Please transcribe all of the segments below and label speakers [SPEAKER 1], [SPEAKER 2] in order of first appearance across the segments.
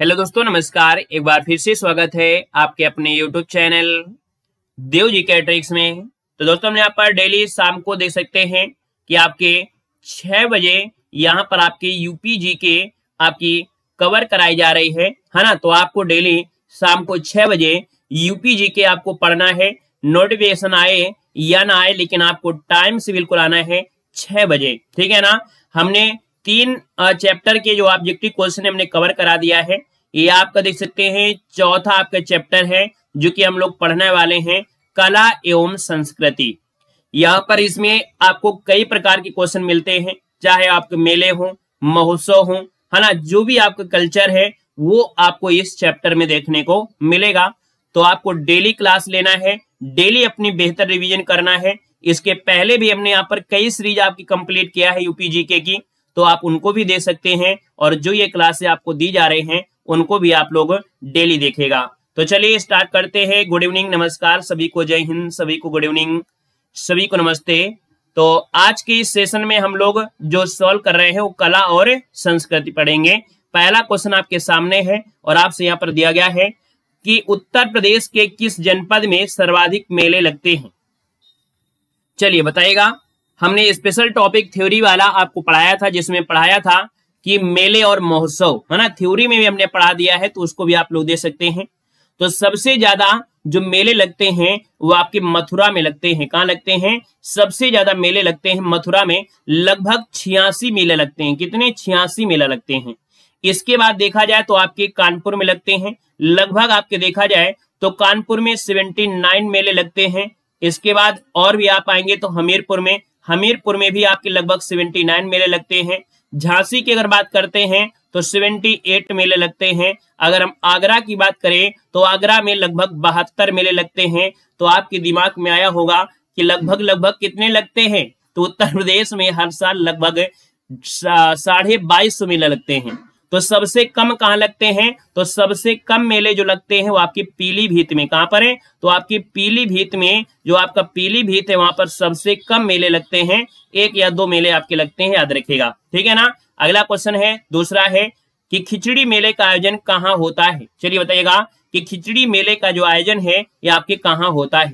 [SPEAKER 1] hello दोस्तों नमस्कार एक बार फिर से स्वागत है आपके अपने यूट्यूब चैनल देव जी कैट्रिक्स में तो दोस्तों हम यहाँ पर डेली शाम को देख सकते हैं कि आपके छह बजे यहाँ पर आपके यूपी जी के आपकी कवर कराई जा रही है है ना तो आपको डेली शाम को छह बजे यूपी जी के आपको पढ़ना है नोटिफिकेशन आए या ना आए लेकिन आपको टाइम से बिल्कुल आना है छह बजे ठीक है ना हमने तीन चैप्टर के जो ऑब्जेक्टिव क्वेश्चन हमने कवर करा दिया है ये आपका देख सकते हैं चौथा आपका चैप्टर है जो कि हम लोग पढ़ने वाले हैं कला एवं संस्कृति यहाँ पर इसमें आपको कई प्रकार के क्वेश्चन मिलते हैं चाहे आपके मेले हों महोत्सव हों है ना जो भी आपका कल्चर है वो आपको इस चैप्टर में देखने को मिलेगा तो आपको डेली क्लास लेना है डेली अपनी बेहतर रिवीजन करना है इसके पहले भी हमने यहाँ पर कई सीरीज आपकी कंप्लीट किया है यूपीजीके की तो आप उनको भी दे सकते हैं और जो ये क्लासे आपको दी जा रहे हैं उनको भी आप लोग डेली देखेगा तो चलिए स्टार्ट करते हैं गुड इवनिंग नमस्कार सभी को जय हिंद सभी को गुड इवनिंग सभी को नमस्ते तो आज के इस सेशन में हम लोग जो सॉल्व कर रहे हैं वो कला और संस्कृति पढ़ेंगे पहला क्वेश्चन आपके सामने है और आपसे यहाँ पर दिया गया है कि उत्तर प्रदेश के किस जनपद में सर्वाधिक मेले लगते हैं चलिए बताइएगा हमने स्पेशल टॉपिक थ्योरी वाला आपको पढ़ाया था जिसमें पढ़ाया था कि मेले और महोत्सव है ना थ्योरी में भी हमने पढ़ा दिया है तो उसको भी आप लोग दे सकते हैं तो सबसे ज्यादा जो मेले लगते हैं वो आपके मथुरा में लगते हैं कहाँ लगते हैं सबसे ज्यादा मेले लगते हैं मथुरा में लगभग छियासी मेले लगते हैं कितने छियासी मेला लगते हैं इसके बाद देखा जाए तो आपके कानपुर में लगते हैं लगभग आपके देखा जाए तो कानपुर में 79 मेले लगते हैं इसके बाद और भी आप आएंगे तो हमीरपुर में हमीरपुर में भी आपके लगभग 79 मेले लगते हैं झांसी की अगर बात करते हैं तो 78 मेले लगते हैं अगर हम आगरा की बात करें तो आगरा में लगभग बहत्तर मेले लगते हैं तो आपके दिमाग में आया होगा कि लगभग लगभग कितने लगते हैं तो उत्तर प्रदेश में हर साल लगभग साढ़े बाईस सौ लगते हैं तो सबसे कम कहां लगते हैं तो सबसे कम मेले जो लगते हैं वो आपकी पीलीभीत में कहां पर है तो आपकी पीलीभीत में जो आपका पीलीभीत है वहां पर सबसे कम मेले लगते हैं एक या दो मेले आपके लगते हैं याद रखिएगा ठीक है ना अगला क्वेश्चन है दूसरा है कि खिचड़ी मेले का आयोजन कहाँ होता है चलिए बताइएगा कि खिचड़ी मेले का जो आयोजन है ये आपके कहाँ होता है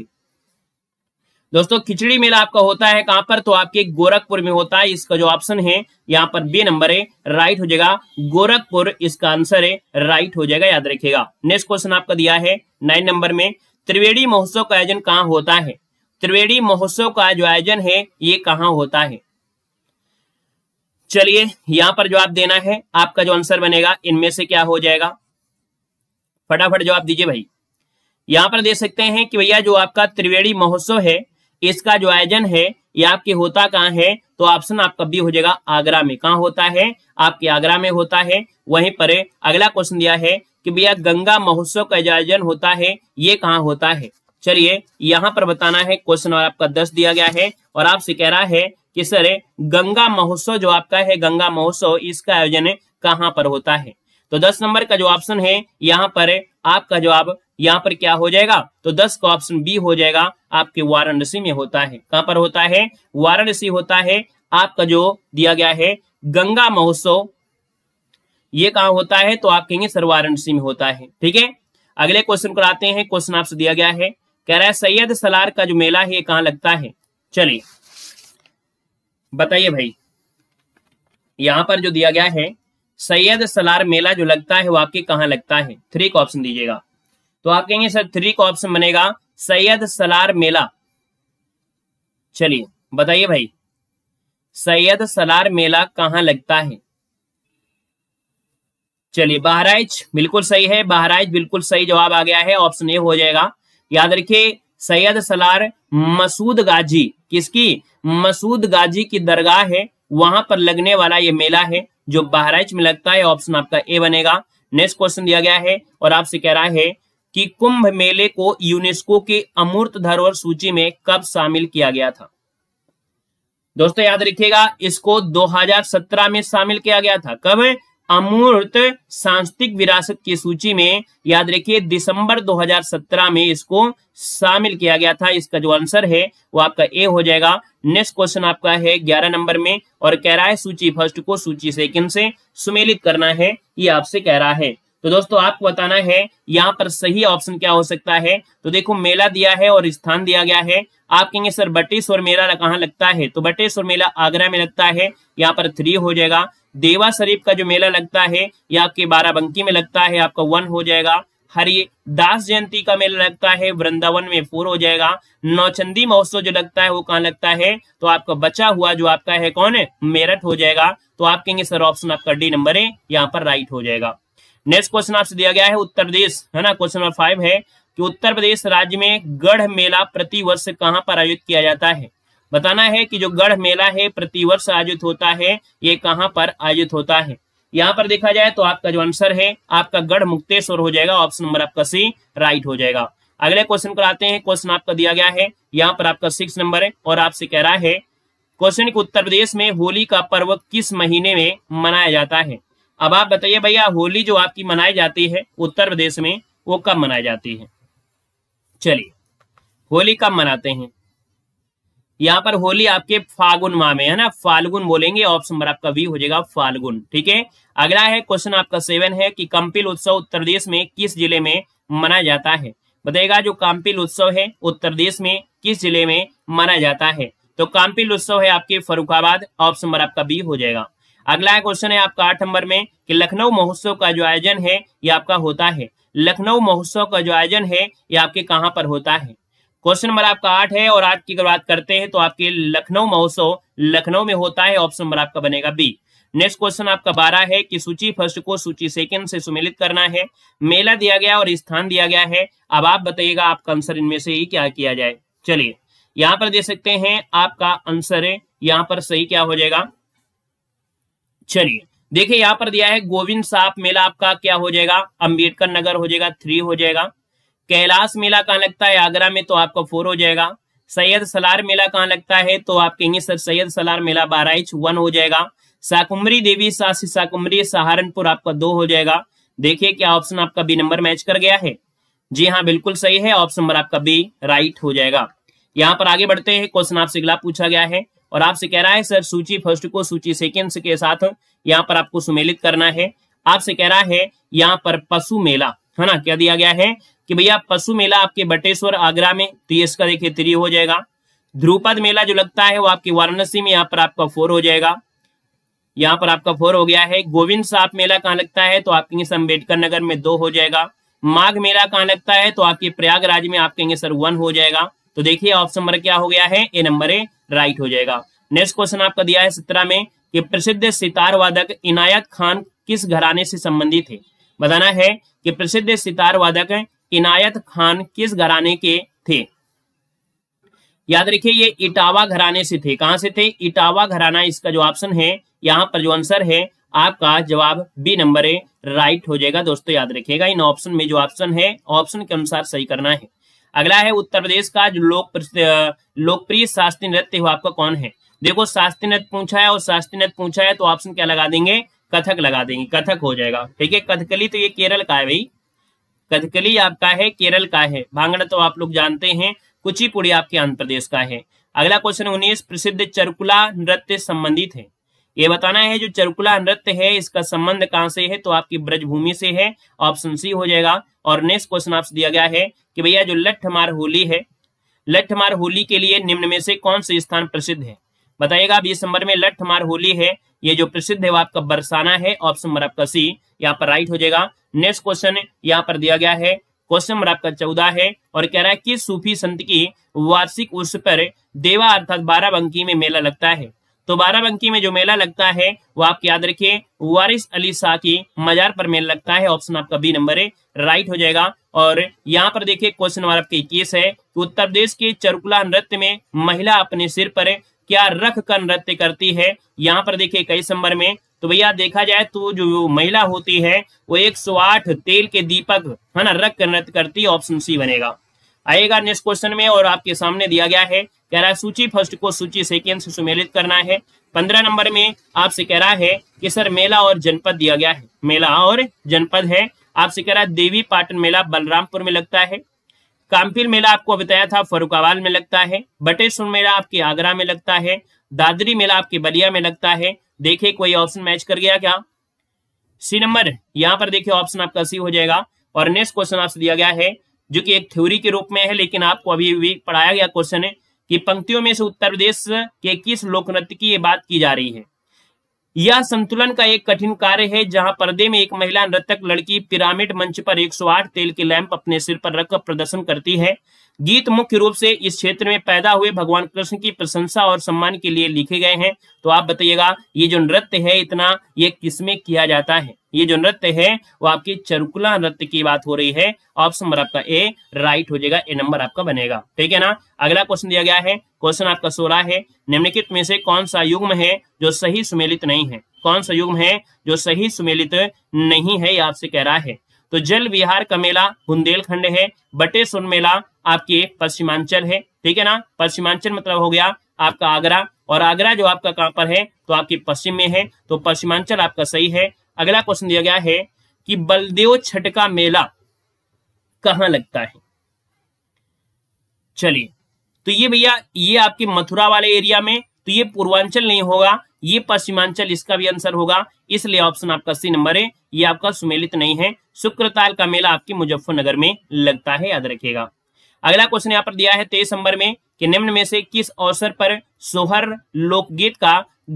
[SPEAKER 1] दोस्तों खिचड़ी मेला आपका होता है कहां पर तो आपके गोरखपुर में होता है इसका जो ऑप्शन है यहां पर बी नंबर है राइट हो जाएगा गोरखपुर इसका आंसर है राइट हो जाएगा याद रखिएगा नेक्स्ट क्वेश्चन आपका दिया है नाइन नंबर में त्रिवेणी महोत्सव का आयोजन कहाँ होता है त्रिवेणी महोत्सव का जो आयोजन है ये कहाँ होता है चलिए यहां पर जवाब देना है आपका जो आंसर बनेगा इनमें से क्या हो जाएगा फटाफट जवाब दीजिए भाई यहां पर दे सकते हैं कि भैया जो आपका त्रिवेणी महोत्सव है इसका जो आयोजन है ये आपके होता कहाँ है तो ऑप्शन आपका बी हो जाएगा आगरा में कहा होता है आपके आगरा में होता है वहीं पर अगला क्वेश्चन दिया है कि भैया गंगा महोत्सव का आयोजन होता है ये कहाँ होता है चलिए यहाँ पर बताना है क्वेश्चन और आपका दस दिया गया है और आपसे कह रहा है कि सर गंगा महोत्सव जो आपका है गंगा महोत्सव इसका आयोजन कहाँ पर होता है तो दस नंबर का जो ऑप्शन है यहाँ पर आपका जवाब यहाँ पर क्या हो जाएगा तो दस का ऑप्शन बी हो जाएगा आपके वाराणसी में होता है कहां पर होता है वाराणसी होता है आपका जो दिया गया है गंगा महोत्सव ये कहा होता है तो आप कहेंगे सर वाराणसी में होता है ठीक है अगले क्वेश्चन पर आते हैं क्वेश्चन आपसे दिया गया है कह रहा है सैयद सलार का जो मेला है ये कहां लगता है चलिए बताइए भाई यहां पर जो दिया गया है सैयद सलार मेला जो लगता है वो आपके कहाँ लगता है थ्री का ऑप्शन दीजिएगा तो आप कहेंगे सर थ्री का ऑप्शन बनेगा सैयद सलार मेला चलिए बताइए भाई सैयद सलार मेला कहाँ लगता है चलिए बहराइच बिल्कुल सही है बहराइच बिल्कुल सही जवाब आ गया है ऑप्शन ए हो जाएगा याद रखिए सैयद सलार मसूद गाजी किसकी मसूद गाजी की दरगाह है वहां पर लगने वाला ये मेला है जो बहराइच में लगता है ऑप्शन आपका ए बनेगा नेक्स्ट क्वेश्चन दिया गया है और आपसे कह रहा है कि कुंभ मेले को यूनेस्को के अमूर्त धरोहर सूची में कब शामिल किया गया था दोस्तों याद रखिएगा इसको 2017 में शामिल किया गया था कब अमूर्त सांस्कृतिक विरासत की सूची में याद रखिए दिसंबर 2017 में इसको शामिल किया गया था इसका जो आंसर है वो आपका ए हो जाएगा नेक्स्ट क्वेश्चन आपका है ग्यारह नंबर में और कह रहा है सूची फर्स्ट को सूची सेकंड से सुमेलित करना है ये आपसे कह रहा है तो दोस्तों आपको बताना है यहाँ पर सही ऑप्शन क्या हो सकता है तो देखो मेला दिया है और स्थान दिया गया है आप कहेंगे सर बटेश्वर मेला कहाँ लगता है तो बटेश्वर मेला आगरा में लगता है यहाँ पर थ्री हो जाएगा देवा शरीफ का जो मेला लगता है ये आपके बाराबंकी में लगता है आपका वन हो जाएगा हरि दास जयंती का मेला लगता है वृंदावन में पूर्व हो जाएगा नौचंदी महोत्सव जो लगता है वो कहाँ लगता है तो आपका बचा हुआ जो आपका है कौन है मेरठ हो जाएगा तो आप कहेंगे सर ऑप्शन आपका डी नंबर है यहाँ पर राइट हो जाएगा नेक्स्ट क्वेश्चन आपसे दिया गया है उत्तर प्रदेश है ना क्वेश्चन नंबर फाइव है कि उत्तर प्रदेश राज्य में गढ़ मेला प्रतिवर्ष कहाँ पर आयोजित किया जाता है बताना है कि जो गढ़ मेला है प्रतिवर्ष आयोजित होता है ये कहाँ पर आयोजित होता है यहां पर देखा जाए तो आपका जो आंसर है आपका गढ़ मुक्तेश्वर हो जाएगा ऑप्शन नंबर आपका सी राइट हो जाएगा अगले क्वेश्चन पर आते हैं क्वेश्चन आपका दिया गया है यहाँ पर आपका सिक्स नंबर है और आपसे कह रहा है क्वेश्चन कि उत्तर प्रदेश में होली का पर्व किस महीने में मनाया जाता है अब आप बताइए भैया होली जो आपकी मनाई जाती है उत्तर प्रदेश में वो कब मनाई जाती है चलिए होली कब मनाते हैं यहाँ पर होली आपके फागुन माह में है ना फाल्गुन बोलेंगे ऑप्शन नंबर आपका वी हो जाएगा फाल्गुन ठीक है अगला है क्वेश्चन आपका सेवन है कि कंपिल उत्सव उत्तर प्रदेश में किस जिले में मनाया जाता है बताइएगा जो काम्पिल उत्सव है उत्तर प्रदेश में किस जिले में मनाया जाता है तो काम्पिल उत्सव है आपके फरुखाबाद ऑप्शन नंबर आपका बी हो जाएगा अगला क्वेश्चन है आपका आठ नंबर में कि लखनऊ महोत्सव का जो आयोजन है ये आपका होता है लखनऊ महोत्सव का जो आयोजन है ये आपके कहाँ पर होता है क्वेश्चन नंबर आपका आठ है और आठ की अगर बात करते हैं तो आपके लखनऊ महोत्सव लखनऊ में होता है ऑप्शन नंबर आपका बनेगा बी नेक्स्ट क्वेश्चन आपका बारह है कि सूची फर्स्ट को सूची सेकंड से सुमेलित करना है मेला दिया गया और स्थान दिया गया है अब आप बताइएगा आपका आंसर इनमें से ही क्या किया जाए चलिए यहां पर दे सकते हैं आपका आंसर है यहां पर सही क्या हो जाएगा चलिए देखिए यहां पर दिया है गोविंद साहब मेला आपका क्या हो जाएगा अंबेडकर नगर हो जाएगा थ्री हो जाएगा कैलाश मेला कहाँ लगता है आगरा में तो आपका फोर हो जाएगा सैयद सलार मेला कहाँ लगता है तो आप कहेंगे सर सैयद सलार मेला बाराइच वन हो जाएगा साकुमरी देवी सासी साकुमरी सहारनपुर आपका दो हो जाएगा देखिए क्या ऑप्शन आपका बी नंबर मैच कर गया है जी हाँ बिल्कुल सही है ऑप्शन नंबर आपका बी राइट हो जाएगा यहाँ पर आगे बढ़ते हैं क्वेश्चन आपसे अगला पूछा गया है और आपसे कह रहा है सर सूची फर्स्ट को सूची सेकेंड के साथ यहाँ पर आपको सुमेलित करना है आपसे कह रहा है यहाँ पर पशु मेला है ना क्या दिया गया है कि भैया पशु मेला आपके बटेश्वर आगरा में तो ये इसका देखिए थ्री हो जाएगा ध्रुपद मेला जो लगता है वो आपके वाराणसी में यहाँ पर आपका फोर हो जाएगा यहाँ पर आपका फोर हो गया है गोविंद साहब मेला कहाँ लगता है तो आपके यहाँ अम्बेडकर नगर में दो हो जाएगा माघ मेला कहाँ लगता है तो आपके प्रयागराज में आप कहेंगे सर वन हो जाएगा तो देखिए ऑप्शन नंबर क्या हो गया है ए नंबर ए राइट हो जाएगा नेक्स्ट क्वेश्चन आपका दिया है सत्रह में कि प्रसिद्ध सितार वादक इनायत खान किस घराने से संबंधित है बताना है कि प्रसिद्ध सितार वादक है इनायत खान किस घराने के थे याद रखिए ये इटावा घराने से थे कहां से थे इटावा घराना इसका जो ऑप्शन है यहां पर जो आंसर है आपका जवाब बी नंबर ए राइट हो जाएगा दोस्तों याद रखिएगा इन ऑप्शन में जो ऑप्शन है ऑप्शन के अनुसार सही करना है अगला है उत्तर प्रदेश का जो लोक लोकप्रिय शास्त्रीय नृत्य हुआ आपका कौन है देखो शास्त्रीय नृत्य पूछा है और शास्त्रीय नृत्य पूछा है तो ऑप्शन क्या लगा देंगे कथक लगा देंगे कथक हो जाएगा ठीक है कथकली तो ये केरल का है भाई कथकली आपका है केरल का है भांगड़ा तो आप लोग जानते हैं कुचिपुड़ी आपके आंध्र प्रदेश का है अगला क्वेश्चन उन्नीस प्रसिद्ध चरकुला नृत्य संबंधित है ये बताना है जो चरकुला नृत्य है इसका संबंध कहाँ से है तो आपकी ब्रजभूमि से है ऑप्शन सी हो जाएगा और नेक्स्ट क्वेश्चन आपसे दिया गया है कि भैया जो लट्ठमार होली है लट्ठमार होली के लिए निम्न में से कौन से स्थान प्रसिद्ध है बताइएगा अब इस नंबर में लठ मार होली है ये जो प्रसिद्ध है वो आपका बरसाना है ऑप्शन नंबर आपका सी यहाँ पर राइट हो जाएगा नेक्स्ट क्वेश्चन यहाँ पर दिया गया है क्वेश्चन नंबर आपका चौदह है और कह रहा है कि सूफी संत की वार्षिक उर्स पर देवा अर्थात बाराबंकी में मेला लगता है तो बाराबंकी में जो मेला लगता है वो आप याद रखिये वारिस अली शाह की मजार पर मेला लगता है ऑप्शन आपका बी नंबर है राइट हो जाएगा और यहाँ पर देखिए क्वेश्चन नंबर आपका इक्कीस है उत्तर प्रदेश के चरकुला नृत्य में महिला अपने सिर पर क्या रख कर नृत्य करती है यहाँ पर देखिए कई संबर में तो भैया देखा जाए तो जो महिला होती है वो 108 तेल के दीपक है ना रख कर नृत्य करती है ऑप्शन सी बनेगा आएगा नेक्स्ट क्वेश्चन में और आपके सामने दिया गया है कह रहा है सूची फर्स्ट को सूची सेकेंड से सुमेलित करना है पंद्रह नंबर में आपसे कह रहा है कि सर मेला और जनपद दिया गया है मेला और जनपद है आपसे कह रहा है देवी पाटन मेला बलरामपुर में लगता है कामपिर मेला आपको बताया था फरुखाबाद में लगता है बटेश्वर मेला आपके आगरा में लगता है दादरी मेला आपके बलिया में लगता है देखिए कोई ऑप्शन मैच कर गया क्या सी नंबर यहाँ पर देखिए ऑप्शन आपका सी हो जाएगा और नेक्स्ट क्वेश्चन आपसे दिया गया है जो कि एक थ्योरी के रूप में है लेकिन आपको अभी भी पढ़ाया गया क्वेश्चन है कि पंक्तियों में से उत्तर प्रदेश के किस लोक नृत्य की ये बात की जा रही है यह संतुलन का एक कठिन कार्य है जहां पर्दे में एक महिला नृतक लड़की पिरामिड मंच पर 108 तेल के लैंप अपने सिर पर रखकर प्रदर्शन करती है गीत मुख्य रूप से इस क्षेत्र में पैदा हुए भगवान कृष्ण की प्रशंसा और सम्मान के लिए लिखे गए हैं तो आप बताइएगा ये जो नृत्य है इतना ये किसमें किया जाता है ये जो नृत्य है वो आपकी चरुकुला नृत्य की बात हो रही है ऑप्शन नंबर आपका ए राइट हो जाएगा ए नंबर आपका बनेगा ठीक है ना अगला क्वेश्चन दिया गया है क्वेश्चन आपका सोलह है निम्नलिखित में से कौन सा युग्म है जो सही सुमेलित नहीं है कौन सा युग्म है जो सही सुमेलित नहीं है ये आपसे कह रहा है तो जल विहार का मेला बुंदेलखंड है बटे सुन मेला आपके पश्चिमांचल है ठीक है ना पश्चिमांचल मतलब हो गया आपका आगरा और आगरा जो आपका कहां पर है तो आपके पश्चिम में है तो पश्चिमांचल आपका सही है अगला क्वेश्चन दिया गया है कि बलदेव छठ का मेला कहां लगता है चलिए तो ये भैया ये आपके मथुरा वाले एरिया में तो ये पूर्वांचल नहीं होगा ये पश्चिमांचल इसका भी आंसर होगा इसलिए ऑप्शन आपका सी नंबर है ये आपका सुमेलित नहीं है शुक्रताल का मेला आपके मुजफ्फरनगर में लगता है याद रखिएगा अगला क्वेश्चन यहाँ पर दिया है तेईस नंबर में कि निम्न में से किस अवसर पर सोहर लोकगीत का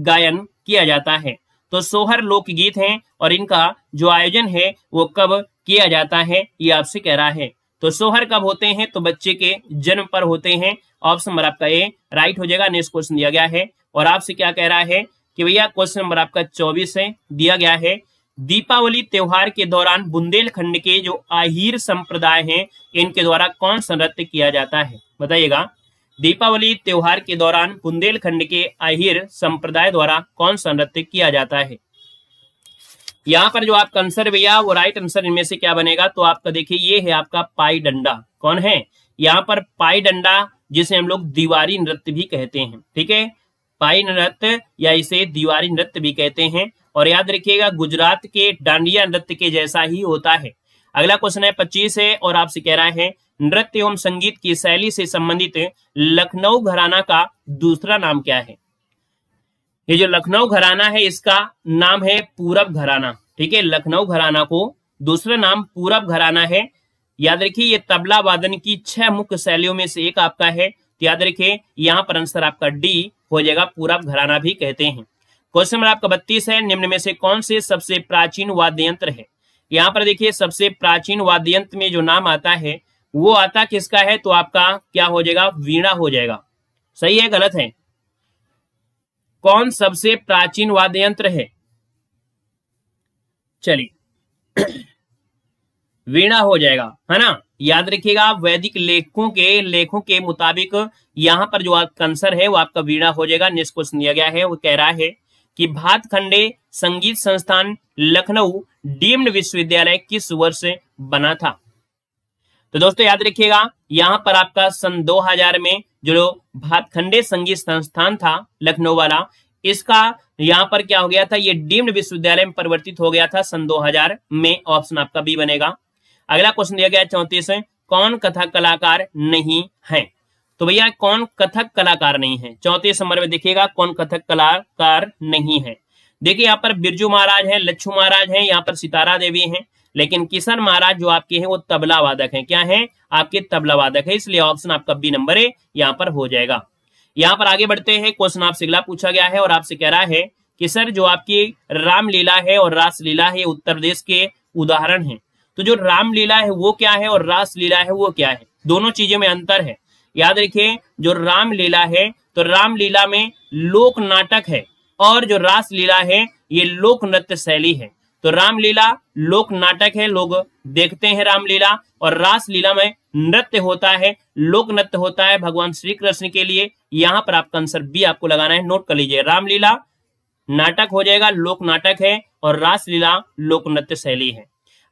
[SPEAKER 1] गायन किया जाता है तो सोहर लोकगीत हैं और इनका जो आयोजन है वो कब किया जाता है ये आपसे कह रहा है तो सोहर कब होते हैं तो बच्चे के जन्म पर होते हैं ऑप्शन नंबर आपका ए राइट हो जाएगा नेक्स्ट क्वेश्चन दिया गया है और आपसे क्या कह रहा है कि भैया क्वेश्चन नंबर आपका चौबीस है दिया गया है दीपावली त्योहार के दौरान बुंदेलखंड के जो आहिर संप्रदाय हैं इनके द्वारा कौन सा नृत्य किया जाता है बताइएगा दीपावली त्योहार के दौरान बुंदेलखंड के आहिर संप्रदाय द्वारा कौन सा नृत्य किया जाता है यहाँ पर जो आपका आंसर भैया वो राइट आंसर इनमें से क्या बनेगा तो आपका देखिए ये है आपका पाई डंडा कौन है यहाँ पर पाई डंडा जिसे हम लोग दीवारी नृत्य भी कहते हैं ठीक है पाई नृत्य या इसे दीवारी नृत्य भी कहते हैं और याद रखिएगा गुजरात के डांडिया नृत्य के जैसा ही होता है अगला क्वेश्चन है पच्चीस है और आपसे कह रहा है नृत्य एवं संगीत की शैली से संबंधित लखनऊ घराना का दूसरा नाम क्या है ये जो लखनऊ घराना है इसका नाम है पूरब घराना ठीक है लखनऊ घराना को दूसरा नाम पूरब घराना है याद रखिए ये तबला वादन की छह मुख्य शैलियों में से एक आपका है तो याद रखिए यहां पर आंसर आपका डी हो जाएगा पूरब घराना भी कहते हैं क्वेश्चन नंबर आपका बत्तीस है निम्न में से कौन से सबसे प्राचीन वाद्य यंत्र है यहाँ पर देखिए सबसे प्राचीन वाद्य यंत्र में जो नाम आता है वो आता किसका है तो आपका क्या हो जाएगा वीणा हो जाएगा सही है गलत है कौन सबसे प्राचीन वाद्य यंत्र है चलिए वीणा हो जाएगा है ना याद रखिएगा वैदिक लेखों के लेखों के मुताबिक यहां पर जो आंसर है वो आपका वीणा हो जाएगा नेक्स्ट क्वेश्चन दिया गया है वो कह रहा है कि भातखंडे संगीत संस्थान लखनऊ डीम्ड विश्वविद्यालय किस वर्ष बना था तो दोस्तों याद रखिएगा यहां पर आपका सन 2000 में जो भातखंडे संगीत संस्थान था लखनऊ वाला इसका यहां पर क्या हो गया था ये डीम्ड विश्वविद्यालय में परिवर्तित हो गया था सन 2000 में ऑप्शन आपका बी बनेगा अगला क्वेश्चन दिया गया चौंतीस कौन कथा कलाकार नहीं है तो भैया कौन कथक कलाकार नहीं है चौतीस नंबर में देखिएगा कौन कथक कलाकार नहीं है देखिए यहाँ पर बिरजू महाराज है लच्छू महाराज है यहाँ पर सितारा देवी है लेकिन किशन महाराज जो आपके हैं वो तबला वादक हैं क्या हैं आपके तबला वादक है इसलिए ऑप्शन आपका बी नंबर है यहाँ पर हो जाएगा यहाँ पर आगे बढ़ते हैं क्वेश्चन आपसे अगला पूछा गया है और आपसे कह रहा है कि सर जो आपकी रामलीला है और रासलीला है उत्तर प्रदेश के उदाहरण है तो जो रामलीला है वो क्या है और रासलीला है वो क्या है दोनों चीजों में अंतर है याद रखिए जो रामलीला है तो रामलीला में लोक नाटक है और जो रासलीला है ये लोक नृत्य शैली है तो रामलीला लोक नाटक है लोग देखते हैं रामलीला और रासलीला में नृत्य होता है लोक नृत्य होता है भगवान श्री कृष्ण के लिए यहां पर आपका आंसर बी आपको लगाना है नोट कर लीजिए रामलीला नाटक हो जाएगा लोक नाटक है और रासलीला लोक नृत्य शैली है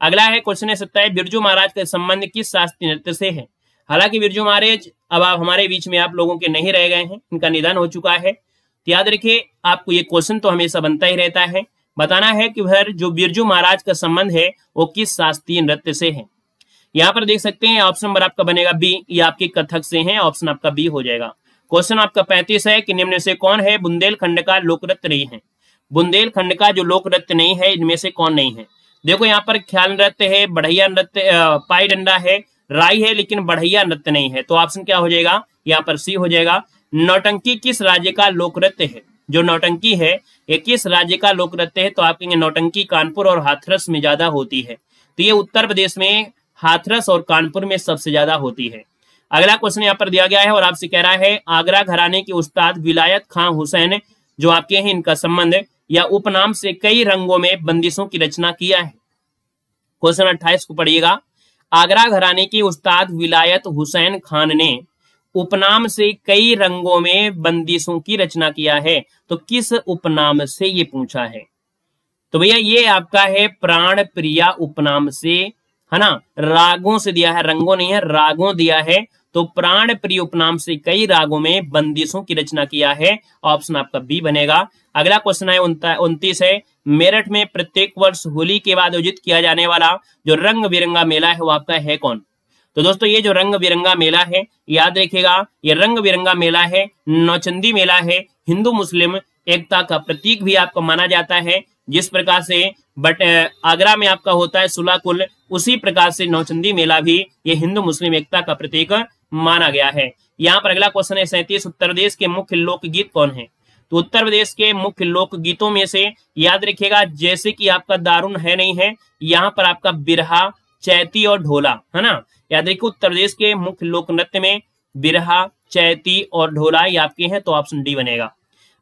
[SPEAKER 1] अगला है क्वेश्चन है है बिरजू महाराज के संबंध किस शास्त्रीय नृत्य से है हालांकि बिरजू महाराज अब आप हमारे बीच में आप लोगों के नहीं रह गए हैं इनका निधन हो चुका है तो याद रखिये आपको ये क्वेश्चन तो हमेशा बनता ही रहता है बताना है कि भर जो बिरजू महाराज का संबंध है वो किस शास्त्रीय नृत्य से है यहाँ पर देख सकते हैं ऑप्शन नंबर आपका बनेगा बी ये आपके कथक से है ऑप्शन आपका बी हो जाएगा क्वेश्चन आपका पैंतीस है कि निम्न से कौन है बुंदेलखंड का लोकरत नहीं है बुंदेलखंड का जो लोक नृत्य नहीं है इनमें से कौन नहीं है देखो यहाँ पर ख्याल नृत्य है बढ़िया नृत्य पाई डंडा है राई है लेकिन बढ़िया नृत्य नहीं है तो ऑप्शन क्या हो जाएगा यहाँ पर सी हो जाएगा नौटंकी किस राज्य का लोक नृत्य है जो नौटंकी है ये किस राज्य का लोक नृत्य है तो आप कहेंगे नौटंकी कानपुर और हाथरस में ज्यादा होती है तो ये उत्तर प्रदेश में हाथरस और कानपुर में सबसे ज्यादा होती है अगला क्वेश्चन यहाँ पर दिया गया है और आपसे कह रहा है आगरा घराने के उस्ताद विलायत खां हुसैन जो आपके हैं इनका संबंध या उपनाम से कई रंगों में बंदिशों की रचना किया है क्वेश्चन अट्ठाईस को पढ़िएगा आगरा घराने के उस्ताद विलायत हुसैन खान ने उपनाम से कई रंगों में बंदिशों की रचना किया है तो किस उपनाम से ये पूछा है तो भैया ये आपका है प्राण प्रिया उपनाम से है ना रागों से दिया है रंगों नहीं है रागों दिया है तो प्राण प्रिय उपनाम से कई रागों में बंदिशों की रचना किया है ऑप्शन आपका बी बनेगा अगला क्वेश्चन है उनतीस है मेरठ में प्रत्येक वर्ष होली के बाद आयोजित किया जाने वाला जो रंग बिरंगा मेला है वो आपका है कौन तो दोस्तों ये जो रंग बिरंगा मेला है याद रखिएगा ये रंग बिरंगा मेला है नौचंदी मेला है हिंदू मुस्लिम एकता का प्रतीक भी आपको माना जाता है जिस प्रकार से बट आगरा में आपका होता है सुला कुल उसी प्रकार से नौचंदी मेला भी ये हिंदू मुस्लिम एकता का प्रतीक माना गया है यहाँ पर अगला क्वेश्चन है सैंतीस उत्तर प्रदेश के मुख्य लोकगीत कौन है तो उत्तर प्रदेश के मुख्य लोकगीतों में से याद रखिएगा जैसे कि आपका दारुण है नहीं है यहाँ पर आपका बिरहा चैती और ढोला है ना याद रखिए उत्तर प्रदेश के मुख्य लोक नृत्य में बिरहा चैती और ढोला ये आपके हैं तो ऑप्शन डी बनेगा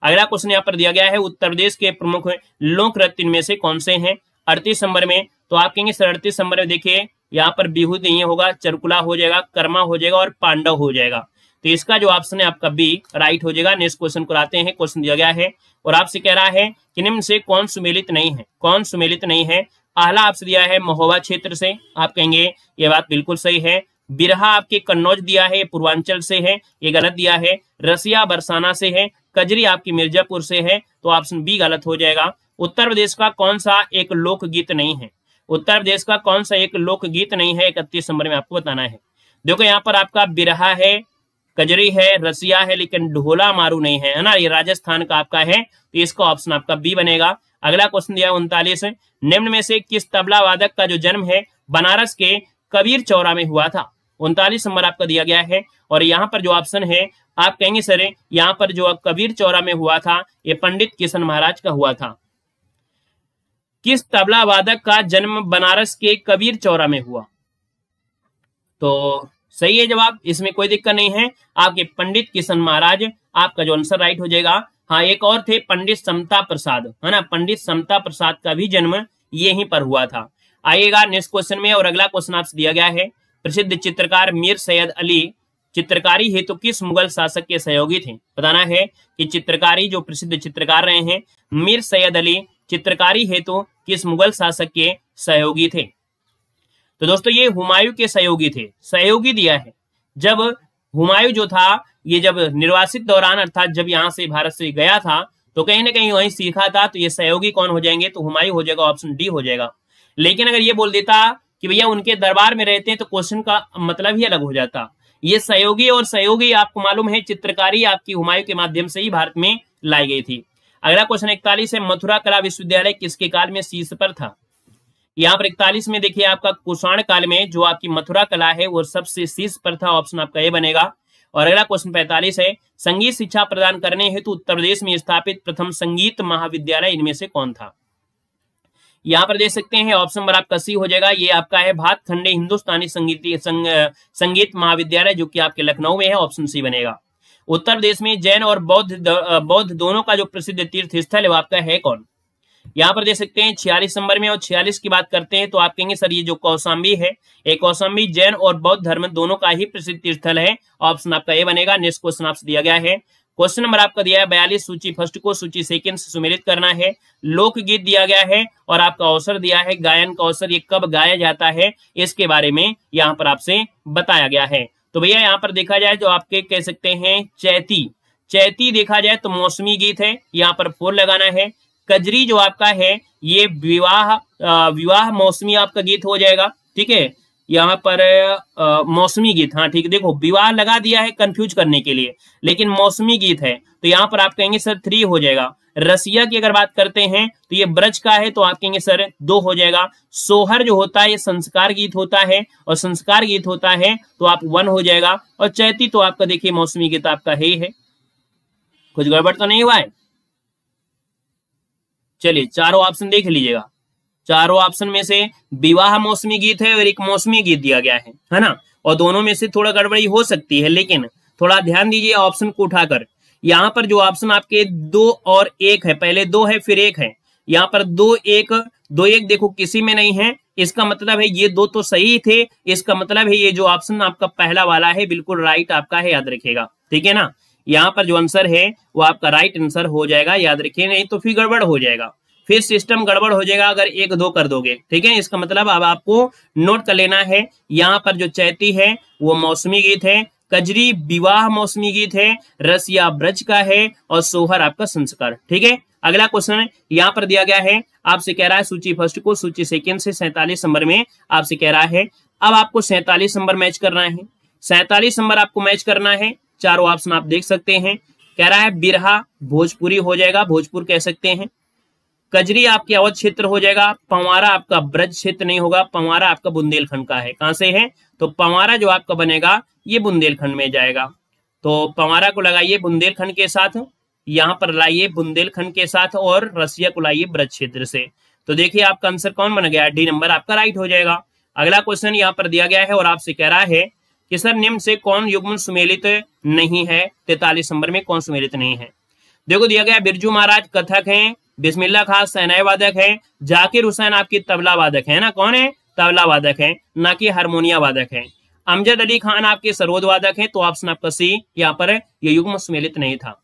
[SPEAKER 1] अगला क्वेश्चन यहाँ पर दिया गया है उत्तर प्रदेश के प्रमुख लोक नृत्य में से कौन से हैं अड़तीस नंबर में तो आप कहेंगे सर अड़तीस नंबर में देखिए यहाँ पर बिहू नहीं होगा चरकुला हो जाएगा कर्मा हो जाएगा और पांडव हो जाएगा तो इसका जो ऑप्शन है आपका बी राइट हो जाएगा नेक्स्ट क्वेश्चन को आते हैं क्वेश्चन दिया गया है और आपसे कह रहा है कि निम्न से कौन सुमेलित नहीं है कौन सुमेलित नहीं है पहला आपसे दिया है महोबा क्षेत्र से आप कहेंगे ये बात बिल्कुल सही है बिरहा आपके कन्नौज दिया है पूर्वांचल से है ये गलत दिया है रसिया बरसाना से है कजरी आपकी मिर्जापुर से है तो ऑप्शन बी गलत हो जाएगा उत्तर प्रदेश का कौन सा एक लोकगीत नहीं है उत्तर प्रदेश का कौन सा एक लोकगीत नहीं है इकतीस नंबर में आपको बताना है देखो यहाँ पर आपका बिरहा है कजरी है रसिया है लेकिन ढोला मारू नहीं है ना ये राजस्थान का आपका है तो इसका ऑप्शन आपका बी बनेगा अगला क्वेश्चन दिया उनतालीस निम्न में से किस तबला वादक का जो जन्म है बनारस के कबीर चौरा में हुआ था उनतालीस नंबर आपका दिया गया है और यहाँ पर जो ऑप्शन है आप कहेंगे सर यहाँ पर जो कबीर चौरा में हुआ था ये पंडित किशन महाराज का हुआ था किस तबला वादक का जन्म बनारस के कबीर चौरा में हुआ तो सही है जवाब इसमें कोई दिक्कत नहीं है आपके पंडित किशन महाराज आपका जो आंसर राइट हो जाएगा हाँ एक और थे पंडित समता प्रसाद है ना पंडित समता प्रसाद का भी जन्म यहीं पर हुआ था आइएगा नेक्स्ट क्वेश्चन में और अगला क्वेश्चन आपसे दिया गया है प्रसिद्ध चित्रकार मीर सैयद अली चित्रकारी हेतु तो किस मुगल शासक के सहयोगी थे बताना है कि चित्रकारी जो प्रसिद्ध चित्रकार रहे हैं मीर सैयद अली चित्रकारी हेतु तो किस मुगल शासक के सहयोगी थे तो दोस्तों ये हुमायूं के सहयोगी थे सहयोगी दिया है जब हुमायूं जो था ये जब निर्वासित दौरान अर्थात जब यहाँ से भारत से गया था तो कहीं ना कहीं वहीं सीखा था तो ये सहयोगी कौन हो जाएंगे तो हुमायूं हो जाएगा ऑप्शन डी हो जाएगा लेकिन अगर ये बोल देता कि भैया उनके दरबार में रहते हैं तो क्वेश्चन का मतलब ही अलग हो जाता ये सहयोगी और सहयोगी आपको मालूम है चित्रकारी आपकी हुमायूं के माध्यम से ही भारत में लाई गई थी अगला क्वेश्चन इकतालीस है मथुरा कला विश्वविद्यालय किसके काल में शीर्ष पर था यहाँ पर इकतालीस में देखिए आपका कुषाण काल में जो आपकी मथुरा कला है वो सबसे शीर्ष पर था ऑप्शन आपका ए बनेगा और अगला क्वेश्चन पैंतालीस है संगीत शिक्षा प्रदान करने हेतु उत्तर प्रदेश में स्थापित प्रथम संगीत महाविद्यालय इनमें से कौन था यहाँ पर देख सकते हैं ऑप्शन नंबर आपका सी हो जाएगा ये आपका है भात खंडे हिंदुस्तानी संगीत संग, संगीत महाविद्यालय जो कि आपके लखनऊ में है ऑप्शन सी बनेगा उत्तर प्रदेश में जैन और बौद्ध बौद्ध दोनों का जो प्रसिद्ध तीर्थ स्थल है वो आपका है कौन यहाँ पर देख सकते हैं छियालीस नंबर में और छियालीस की बात करते हैं तो आप कहेंगे सर ये जो कौशाम्बी है ये कौशाम्बी जैन और बौद्ध धर्म दोनों का ही प्रसिद्ध स्थल है ऑप्शन आपका ये बनेगा नेक्स्ट क्वेश्चन आपसे दिया गया है क्वेश्चन नंबर आपका दिया है बयालीस सूची फर्स्ट को सूची सेकंड से सुमेलित करना है लोकगीत दिया गया है और आपका अवसर दिया है गायन का अवसर ये कब गाया जाता है इसके बारे में यहाँ पर आपसे बताया गया है तो भैया यहाँ पर देखा जाए जो तो आपके कह सकते हैं चैती चैती देखा जाए तो मौसमी गीत है यहाँ पर फोर लगाना है कजरी जो आपका है ये विवाह विवाह मौसमी आपका गीत हो जाएगा ठीक है यहाँ पर मौसमी गीत हाँ ठीक है देखो विवाह लगा दिया है कंफ्यूज करने के लिए लेकिन मौसमी गीत है तो यहाँ पर आप कहेंगे सर थ्री हो जाएगा रसिया की अगर बात करते हैं तो ये ब्रज का है तो आप कहेंगे सर दो हो जाएगा सोहर जो होता है ये संस्कार गीत होता है और संस्कार गीत होता है तो आप वन हो जाएगा और चैती तो आपका देखिए मौसमी गीत आपका है ही है कुछ गड़बड़ तो नहीं हुआ है चलिए चारों ऑप्शन देख लीजिएगा चारों ऑप्शन में से विवाह मौसमी गीत है और एक मौसमी गीत दिया गया है है ना और दोनों में से थोड़ा गड़बड़ी हो सकती है लेकिन थोड़ा ध्यान दीजिए ऑप्शन को उठाकर यहाँ पर जो ऑप्शन आपके दो और एक है पहले दो है फिर एक है यहाँ पर दो एक दो एक देखो किसी में नहीं है इसका मतलब है ये दो तो सही थे इसका मतलब है ये जो ऑप्शन आपका पहला वाला है बिल्कुल राइट आपका है याद रखेगा ठीक है ना यहाँ पर जो आंसर है वो आपका राइट आंसर हो जाएगा याद रखिए नहीं तो फिर गड़बड़ हो जाएगा फिर सिस्टम गड़बड़ हो जाएगा अगर एक दो कर दोगे ठीक है इसका मतलब अब आपको नोट कर लेना है यहाँ पर जो चैती है वो मौसमी गीत है कजरी विवाह मौसमी गीत है रस या ब्रज का है और सोहर आपका संस्कार ठीक है अगला क्वेश्चन यहाँ पर दिया गया है आपसे कह रहा है सूची फर्स्ट को सूची सेकेंड से सैतालीस नंबर में आपसे कह रहा है अब आपको सैतालीस नंबर मैच करना है सैतालीस नंबर आपको मैच करना है चारों ऑप्शन आप देख सकते हैं कह रहा है बिरहा भोजपुरी हो जाएगा भोजपुर कह सकते हैं कजरी आपके अवध क्षेत्र हो जाएगा पंवारा आपका ब्रज क्षेत्र नहीं होगा पंवारा आपका बुंदेलखंड का है कहां से है तो पंवारा जो आपका बनेगा ये बुंदेलखंड में जाएगा तो पंवारा को लगाइए बुंदेलखंड के साथ यहां पर लाइए बुंदेलखंड के साथ और रसिया को लाइए ब्रज क्षेत्र से तो देखिए आपका आंसर कौन बन गया डी नंबर आपका राइट हो जाएगा अगला क्वेश्चन यहाँ पर दिया गया है और आपसे कह रहा है कि सर निम्न से कौन युग्म सुमेलित नहीं है तैतालीस नंबर में कौन सुमेलित नहीं है देखो दिया गया बिरजू महाराज कथक हैं बिस्मिल्ला खास सहनाई वादक है जाकिर हुसैन आपकी तबला वादक है ना कौन है तबला वादक है ना कि हारमोनिया वादक है अमजद अली खान आपके सरोद वादक है तो ऑप्शन आपका सी यहाँ पर ये युग्म सुमेलित नहीं था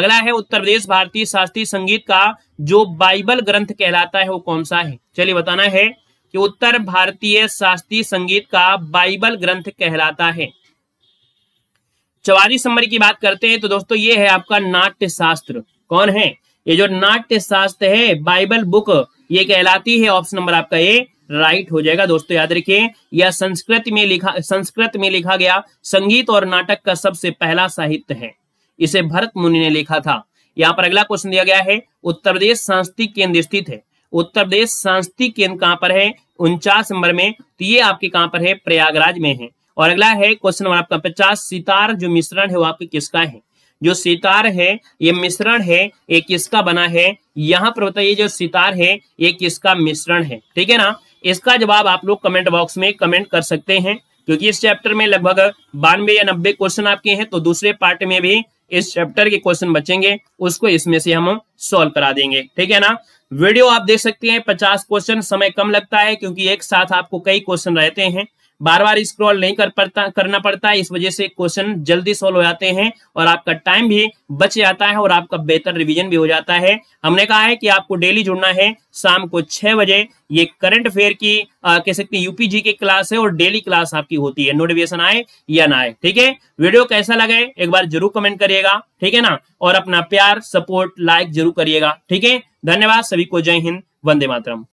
[SPEAKER 1] अगला है उत्तर प्रदेश भारतीय शास्त्रीय संगीत का जो बाइबल ग्रंथ कहलाता है वो कौन सा है चलिए बताना है कि उत्तर भारतीय शास्त्रीय संगीत का बाइबल ग्रंथ कहलाता है चवालीस नंबर की बात करते हैं तो दोस्तों ये है आपका नाट्य शास्त्र कौन है ये जो नाट्य शास्त्र है बाइबल बुक ये कहलाती है ऑप्शन नंबर आपका ये राइट हो जाएगा दोस्तों याद रखिए यह संस्कृत में लिखा संस्कृत में लिखा गया संगीत और नाटक का सबसे पहला साहित्य है इसे भरत मुनि ने लिखा था यहाँ पर अगला क्वेश्चन दिया गया है उत्तर प्रदेश सांस्कृतिक केंद्र स्थित है उत्तर प्रदेश सांस्कृतिक केंद्र कहां पर है उनचास नंबर में तो ये आपके कहां पर है प्रयागराज में है और अगला है क्वेश्चन नंबर आपका पचास सितार जो मिश्रण है वो आपके किसका है जो सितार है ये मिश्रण है ये किसका बना है यहाँ पर बताइए जो सितार है ये किसका मिश्रण है ठीक है ना इसका जवाब आप लोग कमेंट बॉक्स में कमेंट कर सकते हैं क्योंकि इस चैप्टर में लगभग बानवे या नब्बे क्वेश्चन आपके हैं तो दूसरे पार्ट में भी इस चैप्टर के क्वेश्चन बचेंगे उसको इसमें से हम सॉल्व करा देंगे ठीक है ना वीडियो आप देख सकते हैं पचास क्वेश्चन समय कम लगता है क्योंकि एक साथ आपको कई क्वेश्चन रहते हैं बार बार स्क्रॉल नहीं कर पड़ता करना पड़ता है इस वजह से क्वेश्चन जल्दी सोल्व हो जाते हैं और आपका टाइम भी बच जाता है और आपका बेहतर रिवीजन भी हो जाता है हमने कहा है कि आपको डेली जुड़ना है शाम को छह बजे ये करंट अफेयर की कह सकते हैं यूपीजी की क्लास है और डेली क्लास आपकी होती है नोटिफिकेशन आए या ना आए ठीक है वीडियो कैसा लगे एक बार जरूर कमेंट करिएगा ठीक है ना और अपना प्यार सपोर्ट लाइक जरूर करिएगा ठीक है धन्यवाद सभी को जय हिंद वंदे मातरम